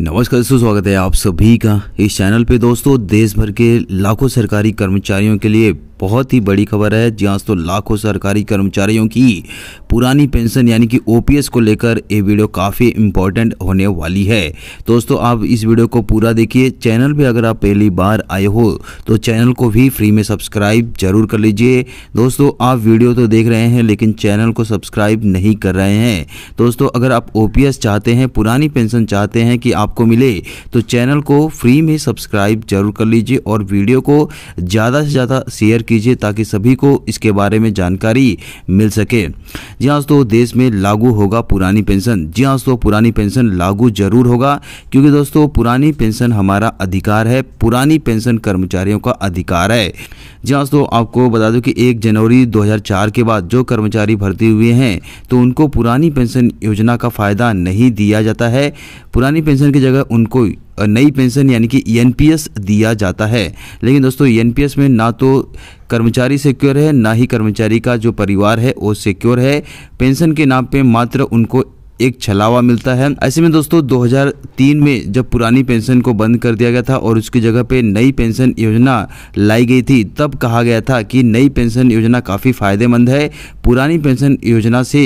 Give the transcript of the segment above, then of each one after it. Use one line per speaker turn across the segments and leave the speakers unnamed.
नमस्कार स्वागत है आप सभी का इस चैनल पे दोस्तों देश भर के लाखों सरकारी कर्मचारियों के लिए बहुत ही बड़ी खबर है जी हाँ तो लाखों सरकारी कर्मचारियों की पुरानी पेंशन यानी कि ओपीएस को लेकर ये वीडियो काफ़ी इंपॉर्टेंट होने वाली है दोस्तों आप इस वीडियो को पूरा देखिए चैनल पे अगर आप पहली बार आए हो तो चैनल को भी फ्री में सब्सक्राइब जरूर कर लीजिए दोस्तों आप वीडियो तो देख रहे हैं लेकिन चैनल को सब्सक्राइब नहीं कर रहे हैं दोस्तों अगर आप ओ चाहते हैं पुरानी पेंशन चाहते हैं कि आपको मिले तो चैनल को फ्री में सब्सक्राइब जरूर कर लीजिए और वीडियो को ज़्यादा से ज़्यादा शेयर कीजिए ताकि सभी को इसके बारे में जानकारी मिल सके जी हाँ दोस्तों देश में लागू होगा पुरानी पेंशन जी हाँ दोस्तों पुरानी पेंशन लागू जरूर होगा क्योंकि दोस्तों पुरानी पेंशन हमारा अधिकार है पुरानी पेंशन कर्मचारियों का अधिकार है जी हाँ दोस्तों आपको बता दो कि एक जनवरी दो के बाद जो कर्मचारी भर्ती हुए हैं तो उनको पुरानी पेंशन योजना का फ़ायदा नहीं दिया जाता है पुरानी पेंशन की जगह उनको नई पेंशन यानी कि ईएनपीएस e दिया जाता है लेकिन दोस्तों ईएनपीएस e में ना तो कर्मचारी सिक्योर है ना ही कर्मचारी का जो परिवार है वो सिक्योर है पेंशन के नाम पे मात्र उनको एक छलावा मिलता है ऐसे में दोस्तों 2003 में जब पुरानी पेंशन को बंद कर दिया गया था और उसकी जगह पे नई पेंशन योजना लाई गई थी तब कहा गया था कि नई पेंशन योजना काफ़ी फायदेमंद है पुरानी पेंशन योजना से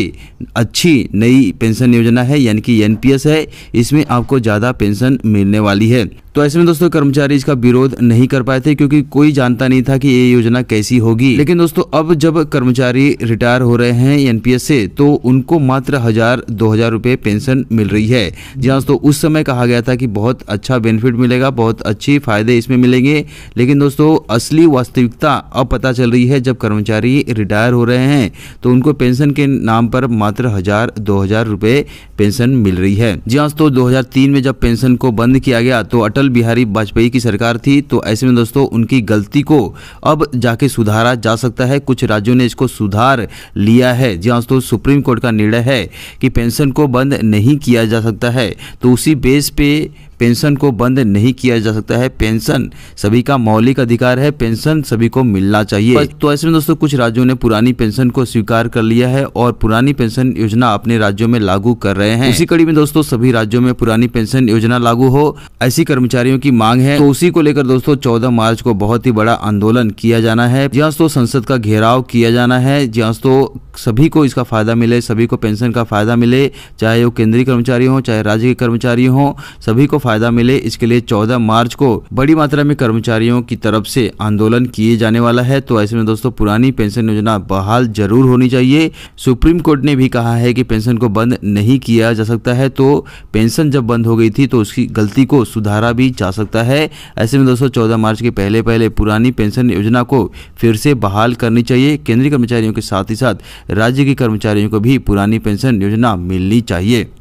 अच्छी नई पेंशन योजना है यानी कि एनपीएस है इसमें आपको ज़्यादा पेंशन मिलने वाली है तो ऐसे में दोस्तों कर्मचारी इसका विरोध नहीं कर पाए थे क्योंकि कोई जानता नहीं था कि ये योजना कैसी होगी लेकिन दोस्तों अब जब कर्मचारी रिटायर हो रहे हैं एनपीएस से तो उनको मात्र हजार दो हजार रूपए पेंशन मिल रही है जी हाँ दोस्तों उस समय कहा गया था कि बहुत अच्छा बेनिफिट मिलेगा बहुत अच्छी फायदे इसमें मिलेंगे लेकिन दोस्तों असली वास्तविकता अब पता चल रही है जब कर्मचारी रिटायर हो रहे हैं तो उनको पेंशन के नाम पर मात्र हजार दो हजार रुपये पेंशन मिल रही है जी हाँ दोस्तों दो में जब पेंशन को बंद किया गया तो अटल अटल बिहारी वाजपेयी की सरकार थी तो ऐसे में दोस्तों उनकी गलती को अब जाके सुधारा जा सकता है कुछ राज्यों ने इसको सुधार लिया है जी हाँ दोस्तों सुप्रीम कोर्ट का निर्णय है कि पेंशन को बंद नहीं किया जा सकता है तो उसी बेस पे पेंशन को बंद नहीं किया जा सकता है पेंशन सभी का मौलिक अधिकार है पेंशन सभी को मिलना चाहिए तो ऐसे में दोस्तों कुछ राज्यों ने पुरानी पेंशन को स्वीकार कर लिया है और पुरानी पेंशन योजना अपने राज्यों में लागू कर रहे हैं इसी कड़ी में दोस्तों सभी राज्यों में पुरानी पेंशन योजना लागू हो ऐसी कर्मचारियों की मांग है तो उसी को लेकर दोस्तों चौदह मार्च को बहुत ही बड़ा आंदोलन किया जाना है जहाँ तो संसद का घेराव किया जाना है जहाँ तो सभी को इसका फ़ायदा मिले सभी को पेंशन का फ़ायदा मिले चाहे वो केंद्रीय कर्मचारी हों चाहे राज्य के कर्मचारी हों सभी को फ़ायदा मिले इसके लिए चौदह मार्च को बड़ी मात्रा में कर्मचारियों की तरफ से आंदोलन किए जाने वाला है तो ऐसे में दोस्तों पुरानी पेंशन योजना बहाल जरूर होनी चाहिए सुप्रीम कोर्ट ने भी कहा है कि पेंशन को बंद नहीं किया जा सकता है तो पेंशन जब बंद हो गई थी तो उसकी गलती को सुधारा भी जा सकता है ऐसे में दोस्तों चौदह मार्च के पहले पहले पुरानी पेंशन योजना को फिर से बहाल करनी चाहिए केंद्रीय कर्मचारियों के साथ ही साथ राज्य के कर्मचारियों को भी पुरानी पेंशन योजना मिलनी चाहिए